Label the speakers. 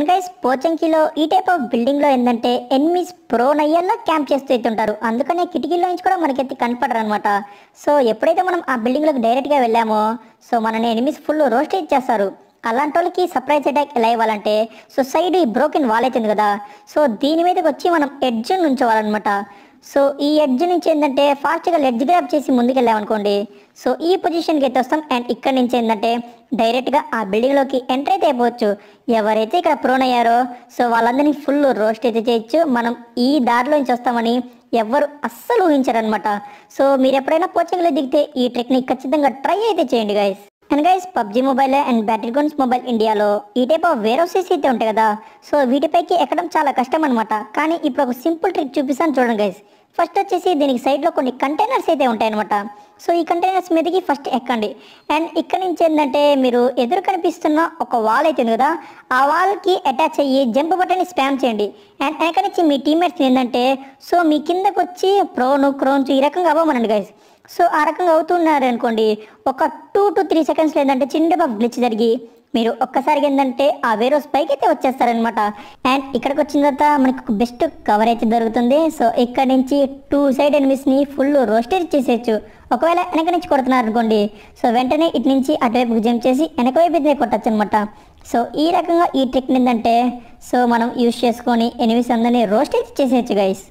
Speaker 1: and guys పోచంకిలో ఈ type of building లో ఏంటంటే ఎనిమిస్ ప్రో నయ్యల్లో క్యాంప్ చేస్తూ అయితే ఉంటారు అందుకనే కిటికీలో నుంచి కూడా మనకైతే కనపడరు అనమాట సో ఎప్పుడైతే మనం ఆ బిల్డింగ్ డైరెక్ట్ గా వెళ్ళామో సో మనని ఎనిమిస్ ఫుల్ రోస్ట్ చేస్తారు అలాంటి వాళ్ళకి సర్ప్రైజ్ అటాక్ ఎలా ఇవ్వాలంటే సో సైడ్ ఈ బ్రోకెన్ వాల్ అవుతుంది కదా సో దీని మీదకి వచ్చి మనం ఎడ్జ్ నుంచోవాలన్నమాట సో ఈ ఎడ్జ్ నుంచి ఏంటంటే ఫాస్ట్గా లెడ్జ్ గ్రాప్ చేసి ముందుకెళ్ళామనుకోండి సో ఈ పొజిషన్కి అయితే వస్తాం అండ్ ఇక్కడ నుంచి ఏంటంటే డైరెక్ట్గా ఆ బిల్డింగ్లోకి ఎంటర్ అయితే అయిపోవచ్చు ఎవరైతే ఇక్కడ ప్రోన్ అయ్యారో సో వాళ్ళందరినీ ఫుల్ రోస్ట్ అయితే చేయొచ్చు మనం ఈ దారిలో నుంచి వస్తామని ఎవ్వరు అస్సలు ఊహించారనమాట సో మీరు ఎప్పుడైనా కోచింగ్లో దిగితే ఈ టెక్నిక్ ఖచ్చితంగా ట్రై అయితే చేయండి guys and guys PUBG mobile and battlegrounds mobile ఇండియాలో ఈ టైప్ ఆఫ్ వేరే సీస్ అయితే ఉంటాయి కదా సో వీటిపైకి ఎక్కడం చాలా కష్టం అనమాట కానీ ఇప్పుడు ఒక సింపుల్ ట్రిక్ చూపిస్తాను చూడండి గైస్ ఫస్ట్ వచ్చేసి దీనికి సైడ్లో కొన్ని కంటైనర్స్ అయితే ఉంటాయన్నమాట సో ఈ కంటైనర్స్ మీదకి ఫస్ట్ ఎక్కండి అండ్ ఇక్కడ నుంచి ఏంటంటే మీరు ఎదురు కనిపిస్తున్న ఒక వాల్ అయితే ఉంది కదా ఆ వాల్కి అటాచ్ అయ్యి జంప్ బటన్ని స్పామ్ చేయండి అండ్ ఎక్కడి నుంచి మీ టీమేట్స్ ఏంటంటే సో మీ కిందకు వచ్చి ప్రోను క్రోన్స్ ఈ రకంగా అవ్వమనండి గైస్ సో ఆ రకంగా అవుతున్నారు అనుకోండి ఒక టూ టు త్రీ సెకండ్స్ లేదంటే చిన్న గ్లిచ్ జరిగి మీరు ఒక్కసారి ఏంటంటే ఆ వేరో స్పైక్ అయితే వచ్చేస్తారనమాట అండ్ ఇక్కడికి వచ్చిన తర్వాత మనకు బెస్ట్ కవర్ అయితే దొరుకుతుంది సో ఇక్కడ నుంచి టూ సైడ్ ఎనిమిస్ని ఫుల్ రోస్టెడ్ చేసేయచ్చు ఒకవేళ వెనక నుంచి కొడుతున్నారు అనుకోండి సో వెంటనే ఇటు నుంచి అటువైపు జంప్ చేసి వెనక వైపు కొట్టచ్చు అనమాట సో ఈ రకంగా ఈ ట్రిక్ ఏంటంటే సో మనం యూస్ చేసుకొని ఎనిమిస్ అందరినీ రోస్టెడ్ చేసేయచ్చు గైస్